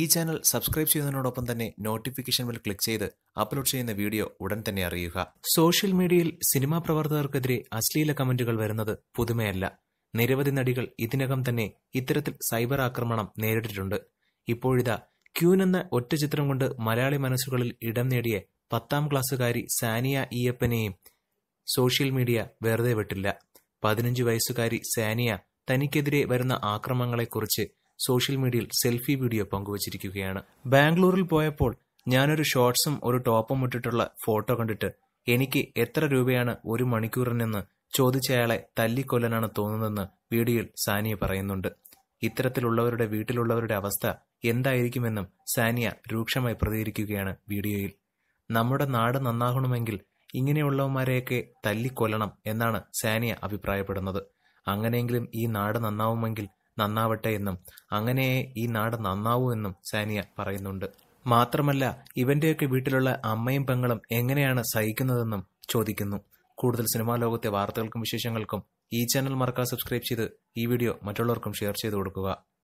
ഈ channel subscribe ചെയ്യുന്നതിനോടൊപ്പം തന്നെ നോട്ടിഫിക്കേഷൻ ബെൽ ക്ലിക്ക് ചെയ്ത് അപ്ലോഡ് ചെയ്യുന്ന വീഡിയോ ഉടൻ തന്നെ അറിയുക സോഷ്യൽ മീഡിയയിൽ സിനിമാ പ്രവർത്തകർക്കെതിരെ അശ്ലീല കമന്റുകൾ വരുന്നത് പുതുമയല്ല നിരവധി നടികൾ ഇതിനകം തന്നെ ഇത്തരത്തിൽ സൈബർ ആക്രമണം നേരിട്ടിട്ടുണ്ട് ഇപ്പോഴിതാ ക്യൂൻ എന്ന ഒറ്റ ചിത്രം കൊണ്ട് മലയാളി മനസ്സുകളിൽ ഇടം നേടിയ പത്താം ക്ലാസ്സുകാരി സാനിയ ഈയപ്പനെയും സോഷ്യൽ മീഡിയ വെറുതെ വിട്ടില്ല പതിനഞ്ചു വയസ്സുകാരി സാനിയ തനിക്കെതിരെ വരുന്ന ആക്രമണങ്ങളെക്കുറിച്ച് സോഷ്യൽ മീഡിയയിൽ സെൽഫി വീഡിയോ പങ്കുവച്ചിരിക്കുകയാണ് ബാംഗ്ലൂരിൽ പോയപ്പോൾ ഞാനൊരു ഷോർട്സും ഒരു ടോപ്പും ഇട്ടിട്ടുള്ള ഫോട്ടോ കണ്ടിട്ട് എനിക്ക് എത്ര രൂപയാണ് ഒരു മണിക്കൂറിനെന്ന് ചോദിച്ചയാളെ തല്ലിക്കൊല്ലനാണ് തോന്നുന്നതെന്ന് വീഡിയോയിൽ സാനിയ പറയുന്നുണ്ട് ഇത്തരത്തിലുള്ളവരുടെ വീട്ടിലുള്ളവരുടെ അവസ്ഥ എന്തായിരിക്കുമെന്നും സാനിയ രൂക്ഷമായി പ്രതികരിക്കുകയാണ് വീഡിയോയിൽ നമ്മുടെ നാട് നന്നാകണമെങ്കിൽ ഇങ്ങനെയുള്ളവന്മാരെയൊക്കെ തല്ലിക്കൊല്ലണം എന്നാണ് സാനിയ അഭിപ്രായപ്പെടുന്നത് അങ്ങനെയെങ്കിലും ഈ നാട് നന്നാവുമെങ്കിൽ നന്നാവട്ടെ എന്നും അങ്ങനെ ഈ നാട് നന്നാവൂ എന്നും സാനിയ പറയുന്നുണ്ട് മാത്രമല്ല ഇവന്റെയൊക്കെ വീട്ടിലുള്ള അമ്മയും പെങ്ങളും എങ്ങനെയാണ് സഹിക്കുന്നതെന്നും ചോദിക്കുന്നു കൂടുതൽ സിനിമാ ലോകത്തെ വാർത്തകൾക്കും വിശേഷങ്ങൾക്കും ഈ ചാനൽ മറക്കാതെ സബ്സ്ക്രൈബ് ചെയ്ത് ഈ വീഡിയോ മറ്റുള്ളവർക്കും ഷെയർ ചെയ്ത് കൊടുക്കുക